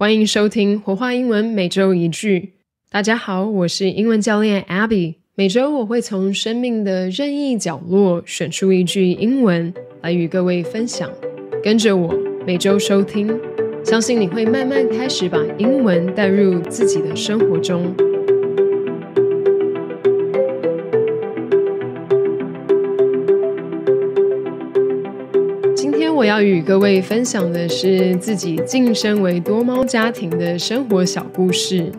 欢迎收听《活化英文每周一句》。大家好，我是英文教练 Abby。每周我会从生命的任意角落选出一句英文来与各位分享，跟着我每周收听，相信你会慢慢开始把英文带入自己的生活中。我要与各位分享的是自己晋升为多猫家庭的生活小故事。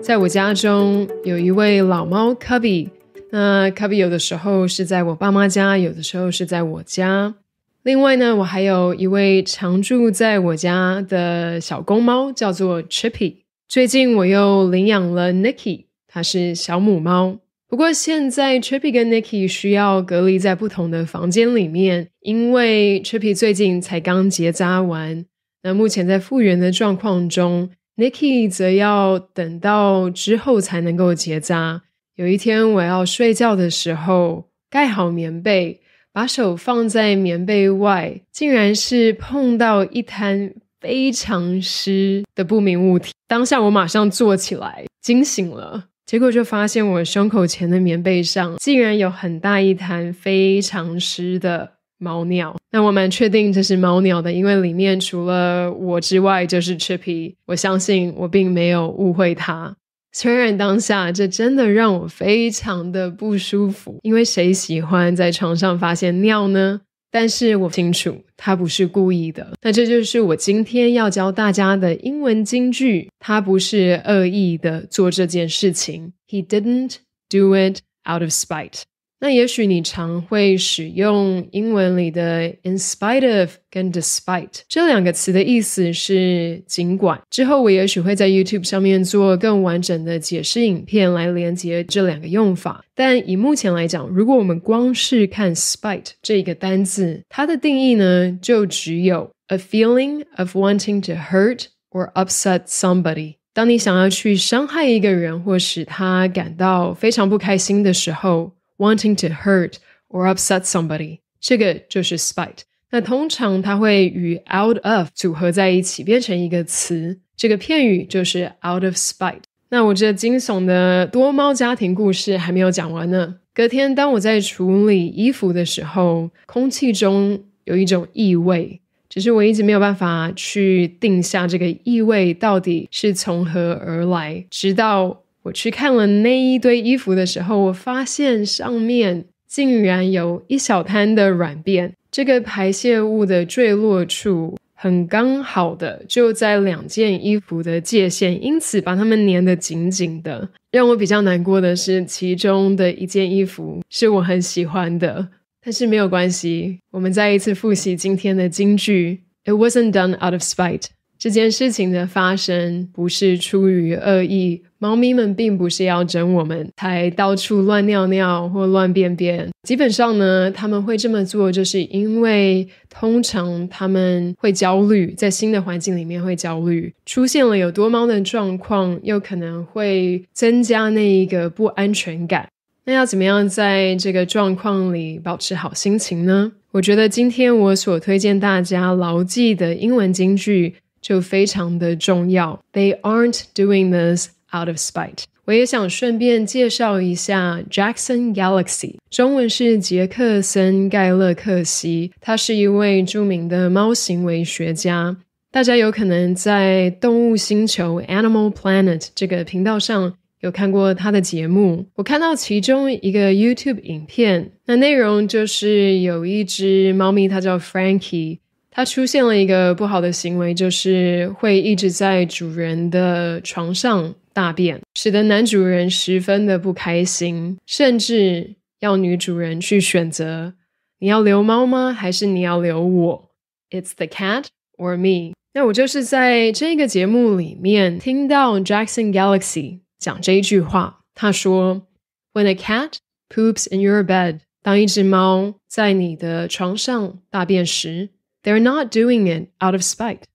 在我家中有一位老猫 Cubby，那 Cubby 有的时候是在我爸妈家，有的时候是在我家。另外呢，我还有一位常住在我家的小公猫，叫做 Chippy。最近我又领养了 Nicky，它是小母猫。不过现在 t r i p p y 跟 Nicky 需要隔离在不同的房间里面，因为 t r i p p y 最近才刚结扎完，那目前在复原的状况中，Nicky 则要等到之后才能够结扎。有一天我要睡觉的时候，盖好棉被，把手放在棉被外，竟然是碰到一滩非常湿的不明物体，当下我马上坐起来，惊醒了。结果就发现我胸口前的棉被上竟然有很大一滩非常湿的猫尿，但我蛮确定这是猫尿的，因为里面除了我之外就是 Chippy，我相信我并没有误会他。虽然当下这真的让我非常的不舒服，因为谁喜欢在床上发现尿呢？但是我清楚，他不是故意的。那这就是我今天要教大家的英文金句：他不是恶意的做这件事情。He didn't do it out of spite. 那也许你常会使用英文里的 "in spite of" 跟 "despite" 这两个词的意思是尽管。之后我也许会在 YouTube 上面做更完整的解释影片来连接这两个用法。但以目前来讲，如果我们光是看 "spite" 这个单字，它的定义呢就只有 "a feeling of wanting to hurt or upset somebody"。当你想要去伤害一个人或使他感到非常不开心的时候。Wanting to hurt or upset somebody，这个就是 spite。那通常它会与 out of 组合在一起，变成一个词。这个片语就是 out of spite。那我这惊悚的多猫家庭故事还没有讲完呢。隔天，当我在处理衣服的时候，空气中有一种异味，只是我一直没有办法去定下这个异味到底是从何而来，直到。我去看了那一堆衣服的时候，我发现上面竟然有一小滩的软便。这个排泄物的坠落处很刚好的就在两件衣服的界限，因此把它们粘得紧紧的。让我比较难过的是，其中的一件衣服是我很喜欢的。但是没有关系，我们再一次复习今天的金句：It wasn't done out of spite。这件事情的发生不是出于恶意，猫咪们并不是要整我们才到处乱尿尿或乱便便。基本上呢，他们会这么做，就是因为通常他们会焦虑，在新的环境里面会焦虑，出现了有多猫的状况，又可能会增加那一个不安全感。那要怎么样在这个状况里保持好心情呢？我觉得今天我所推荐大家牢记的英文金句。就非常的重要。They aren't doing this out of spite。我也想顺便介绍一下 Jackson Galaxy，中文是杰克森盖勒克西。他是一位著名的猫行为学家。大家有可能在动物星球 Animal Planet 这个频道上有看过他的节目。我看到其中一个 YouTube 影片，那内容就是有一只猫咪，它叫 Frankie。它出现了一个不好的行为，就是会一直在主人的床上大便，使得男主人十分的不开心，甚至要女主人去选择：你要留猫吗？还是你要留我？It's the cat or me？那我就是在这个节目里面听到 Jackson Galaxy 讲这一句话，他说：When a cat poops in your bed，当一只猫在你的床上大便时。They're not doing it out of spite.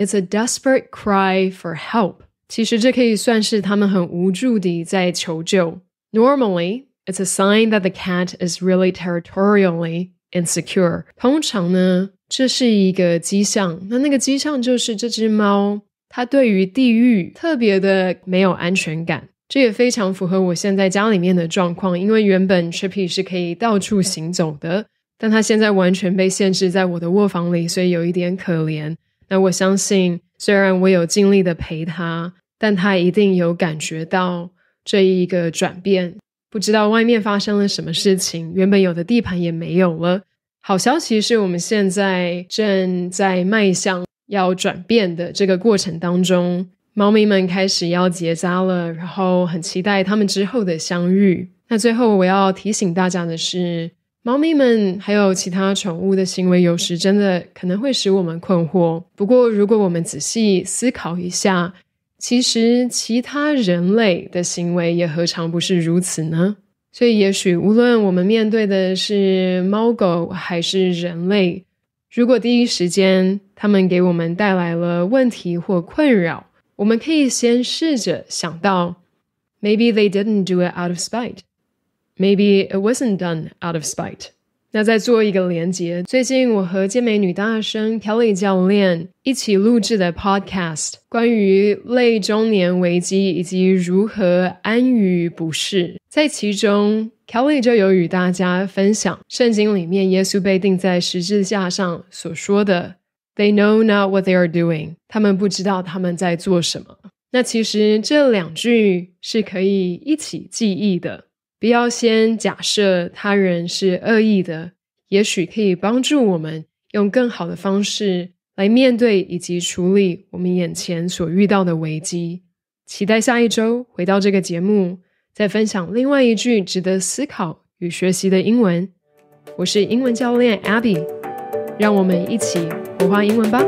It's a desperate cry for help. Normally, it's a sign that the cat is really territorially insecure. 通常呢，这是一个迹象。那那个迹象就是这只猫它对于地域特别的没有安全感。这也非常符合我现在家里面的状况，因为原本 Chippy 是可以到处行走的，但他现在完全被限制在我的卧房里，所以有一点可怜。那我相信，虽然我有尽力的陪他，但他一定有感觉到这一个转变。不知道外面发生了什么事情，原本有的地盘也没有了。好消息是我们现在正在迈向要转变的这个过程当中，猫咪们开始要结扎了，然后很期待它们之后的相遇。那最后我要提醒大家的是。猫咪们还有其他宠物的行为，有时真的可能会使我们困惑。不过，如果我们仔细思考一下，其实其他人类的行为也何尝不是如此呢？所以，也许无论我们面对的是猫狗还是人类，如果第一时间他们给我们带来了问题或困扰，我们可以先试着想到，Maybe they didn't do it out of spite。Maybe it wasn't done out of spite。那再做一个连接，最近我和健美女大生 Kelly 教练一起录制的 Podcast，关于类中年危机以及如何安于不适，在其中，Kelly 就有与大家分享圣经里面耶稣被钉在十字架上所说的：“They know not what they are doing。”他们不知道他们在做什么。那其实这两句是可以一起记忆的。不要先假设他人是恶意的，也许可以帮助我们用更好的方式来面对以及处理我们眼前所遇到的危机。期待下一周回到这个节目，再分享另外一句值得思考与学习的英文。我是英文教练 Abby，让我们一起活化英文吧。